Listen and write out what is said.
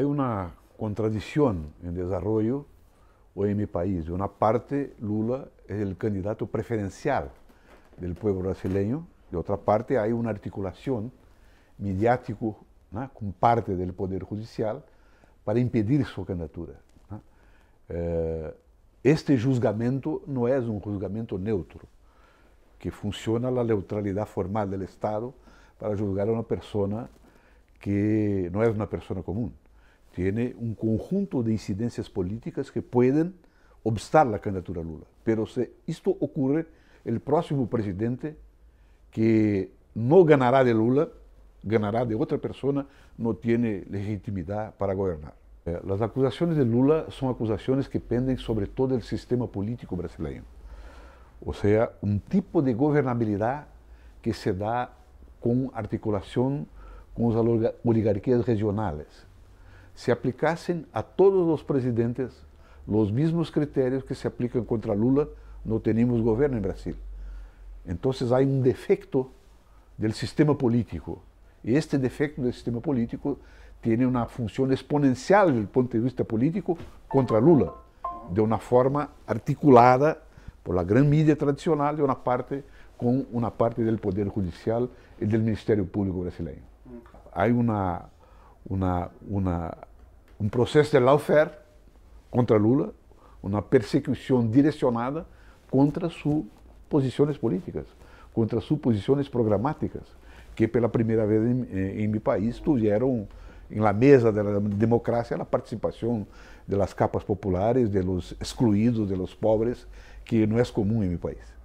hay una contradicción en desarrollo hoy en mi país. De Una parte, Lula es el candidato preferencial del pueblo brasileño. De otra parte, hay una articulación mediática con parte del Poder Judicial para impedir su candidatura. Eh, este juzgamento no es un juzgamento neutro, que funciona la neutralidad formal del Estado para juzgar a una persona que no es una persona común tiene un conjunto de incidencias políticas que pueden obstar la candidatura a Lula. Pero si esto ocurre, el próximo presidente que no ganará de Lula, ganará de otra persona, no tiene legitimidad para gobernar. Eh, las acusaciones de Lula son acusaciones que penden sobre todo el sistema político brasileño. O sea, un tipo de gobernabilidad que se da con articulación con las oligarquías regionales se aplicasen a todos los presidentes los mismos criterios que se aplican contra Lula, no tenemos gobierno en Brasil. Entonces hay un defecto del sistema político. Y este defecto del sistema político tiene una función exponencial el punto de vista político contra Lula, de una forma articulada por la gran mídia tradicional de una parte con una parte del Poder Judicial y del ministerio Público brasileño. Mm. Hay una... una una um processo de lawfare contra Lula, uma persecução direcionada contra suas posições políticas, contra suas posições programáticas, que pela primeira vez em, em, meu país tiveram em la mesa da democracia a participação das capas populares, de los excluídos, de los pobres, que não é comum em meu país.